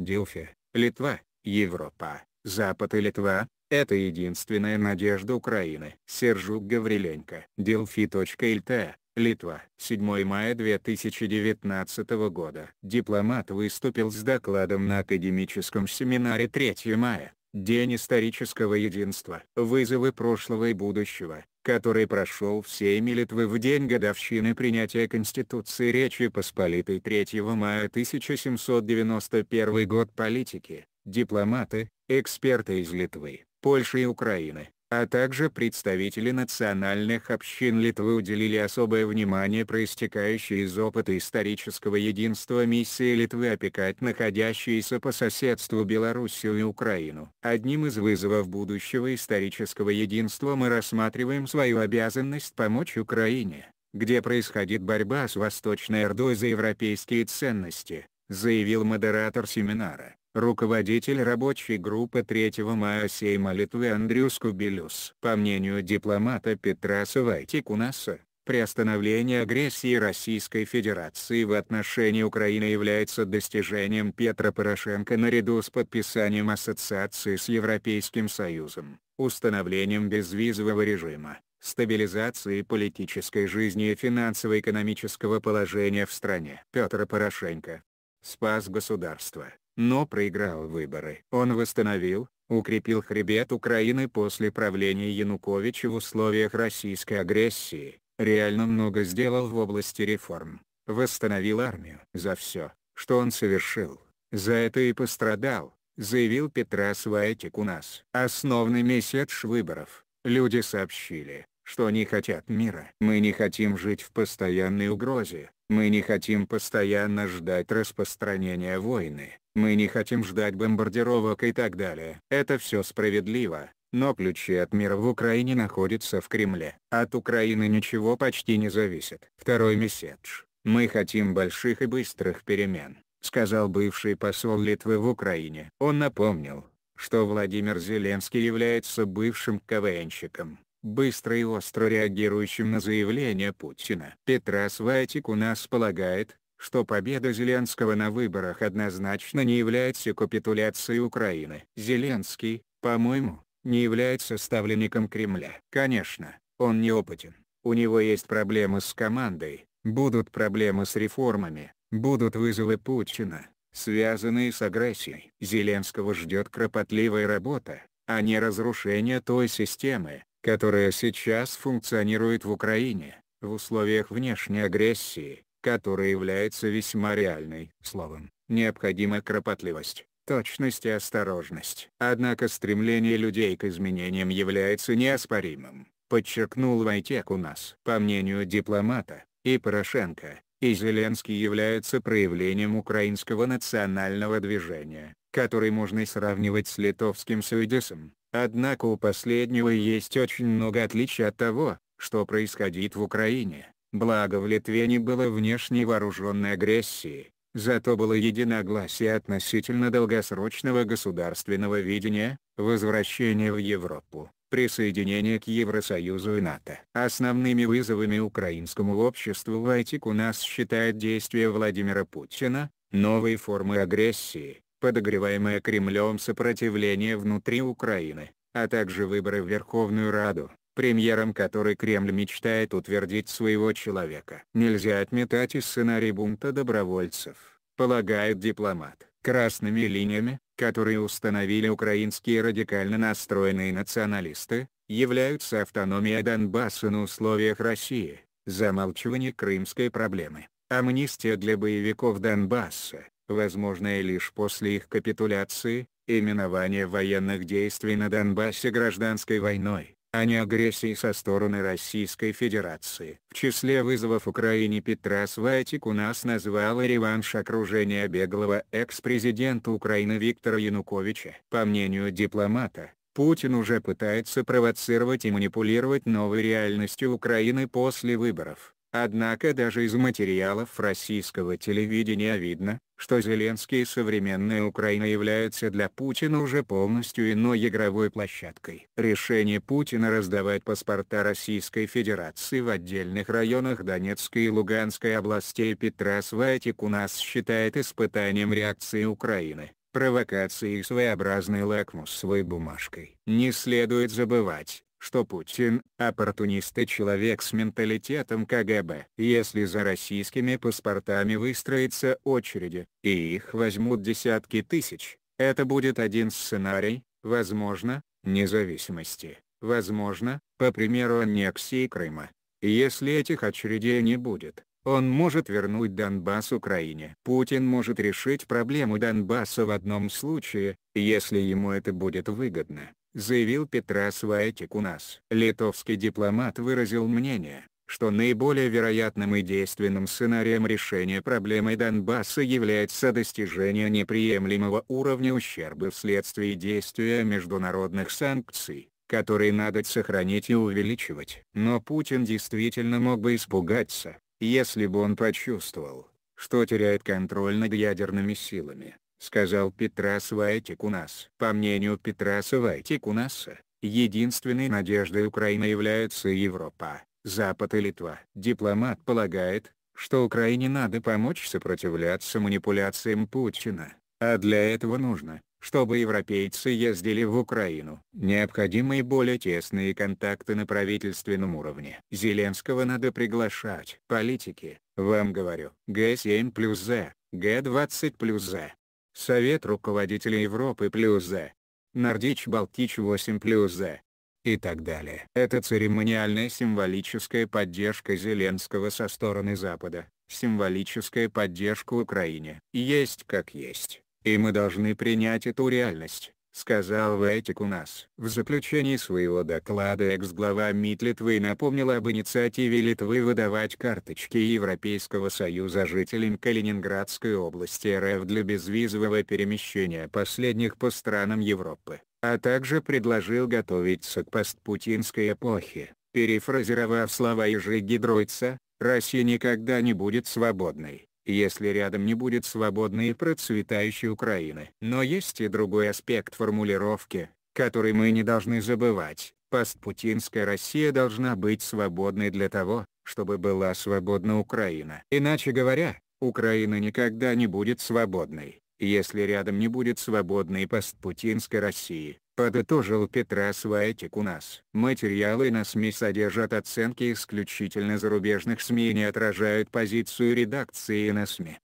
Дилфи, Литва, Европа, Запад и Литва – это единственная надежда Украины. Сержук Гавриленко. Дилфи.льта, Литва. 7 мая 2019 года. Дипломат выступил с докладом на академическом семинаре 3 мая. День исторического единства. Вызовы прошлого и будущего который прошел в Сейме Литвы в день годовщины принятия Конституции Речи Посполитой 3 мая 1791 год политики, дипломаты, эксперты из Литвы, Польши и Украины, а также представители национальных общин Литвы уделили особое внимание проистекающей из опыта исторического единства миссии Литвы опекать находящиеся по соседству Белоруссию и Украину. Одним из вызовов будущего исторического единства мы рассматриваем свою обязанность помочь Украине, где происходит борьба с Восточной Ордой за европейские ценности, заявил модератор семинара руководитель рабочей группы 3 мая Сейма Литвы Андрюс Кубилюс. По мнению дипломата Петра Савайтикунаса, приостановление агрессии Российской Федерации в отношении Украины является достижением Петра Порошенко наряду с подписанием ассоциации с Европейским Союзом, установлением безвизового режима, стабилизацией политической жизни и финансово-экономического положения в стране. Петр Порошенко спас государство, но проиграл выборы. Он восстановил, укрепил хребет Украины после правления Януковича в условиях российской агрессии, реально много сделал в области реформ, восстановил армию. За все, что он совершил, за это и пострадал, заявил Петрас Вайтик у нас. Основный месяц выборов, люди сообщили, что они хотят мира. Мы не хотим жить в постоянной угрозе, мы не хотим постоянно ждать распространения войны. Мы не хотим ждать бомбардировок и так далее. Это все справедливо. Но ключи от мира в Украине находятся в Кремле. От Украины ничего почти не зависит. Второй месседж. Мы хотим больших и быстрых перемен, сказал бывший посол Литвы в Украине. Он напомнил, что Владимир Зеленский является бывшим КВНщиком, быстро и остро реагирующим на заявления Путина. Петра Свайтик у нас полагает, что победа Зеленского на выборах однозначно не является капитуляцией Украины. Зеленский, по-моему, не является ставленником Кремля. Конечно, он неопытен. У него есть проблемы с командой, будут проблемы с реформами, будут вызовы Путина, связанные с агрессией. Зеленского ждет кропотливая работа, а не разрушение той системы, которая сейчас функционирует в Украине, в условиях внешней агрессии, которая является весьма реальной. Словом, необходима кропотливость, точность и осторожность. Однако стремление людей к изменениям является неоспоримым, подчеркнул Вайтек у нас. По мнению дипломата, и Порошенко, и Зеленский являются проявлением украинского национального движения, который можно сравнивать с литовским Суидисом. Однако у последнего есть очень много отличий от того, что происходит в Украине. Благо в Литве не было внешней вооруженной агрессии, зато было единогласие относительно долгосрочного государственного видения, возвращения в Европу, присоединения к Евросоюзу и НАТО. Основными вызовами украинскому обществу Вайтику нас считает действия Владимира Путина, новые формы агрессии, подогреваемое Кремлем сопротивление внутри Украины, а также выборы в Верховную Раду премьером которой Кремль мечтает утвердить своего человека. Нельзя отметать и сценарий бунта добровольцев, полагает дипломат. Красными линиями, которые установили украинские радикально настроенные националисты, являются автономия Донбасса на условиях России, замалчивание крымской проблемы, амнистия для боевиков Донбасса, возможная лишь после их капитуляции, именование военных действий на Донбассе гражданской войной, а не агрессии со стороны Российской Федерации. В числе вызовов Украине Петра Сватик у нас назвала реванш окружения беглого экс-президента Украины Виктора Януковича. По мнению дипломата, Путин уже пытается провоцировать и манипулировать новой реальностью Украины после выборов. Однако даже из материалов российского телевидения видно, что Зеленский и современная Украина являются для Путина уже полностью иной игровой площадкой. Решение Путина раздавать паспорта Российской Федерации в отдельных районах Донецкой и Луганской областей Петра Сватик у нас считает испытанием реакции Украины провокацией своеобразной лакмусовой бумажкой. Не следует забывать, что Путин – оппортунист и человек с менталитетом КГБ. Если за российскими паспортами выстроятся очереди, и их возьмут десятки тысяч, это будет один сценарий, возможно, независимости, возможно, по примеру аннексии Крыма. Если этих очередей не будет, он может вернуть Донбасс Украине. Путин может решить проблему Донбасса в одном случае, если ему это будет выгодно заявил Петрас Вайтик у нас. Литовский дипломат выразил мнение, что наиболее вероятным и действенным сценарием решения проблемы Донбасса является достижение неприемлемого уровня ущерба вследствие действия международных санкций, которые надо сохранить и увеличивать. Но Путин действительно мог бы испугаться, если бы он почувствовал, что теряет контроль над ядерными силами сказал Петра Вайтик у нас. По мнению Петра Вайтик у нас, единственной надеждой Украины является Европа, Запад и Литва. Дипломат полагает, что Украине надо помочь сопротивляться манипуляциям Путина, а для этого нужно, чтобы европейцы ездили в Украину. Необходимы более тесные контакты на правительственном уровне. Зеленского надо приглашать. Политики, вам говорю. Г7 плюс З, Г20 плюс З. Совет руководителей Европы плюс З. Нордич Балтич 8 плюс З. И так далее. Это церемониальная символическая поддержка Зеленского со стороны Запада, символическая поддержка Украине. Есть как есть, и мы должны принять эту реальность сказал Вайтик у нас. В заключении своего доклада экс-глава МИД Литвы напомнил об инициативе Литвы выдавать карточки Европейского Союза жителям Калининградской области РФ для безвизового перемещения последних по странам Европы, а также предложил готовиться к постпутинской эпохе. Перефразировав слова Ежи Гидройца, Россия никогда не будет свободной если рядом не будет свободной и процветающей Украины. Но есть и другой аспект формулировки, который мы не должны забывать. Постпутинская Россия должна быть свободной для того, чтобы была свободна Украина. Иначе говоря, Украина никогда не будет свободной, если рядом не будет свободной постпутинской России. Подытожил Петра Вайтик у нас. Материалы на СМИ содержат оценки исключительно зарубежных СМИ и не отражают позицию редакции на СМИ.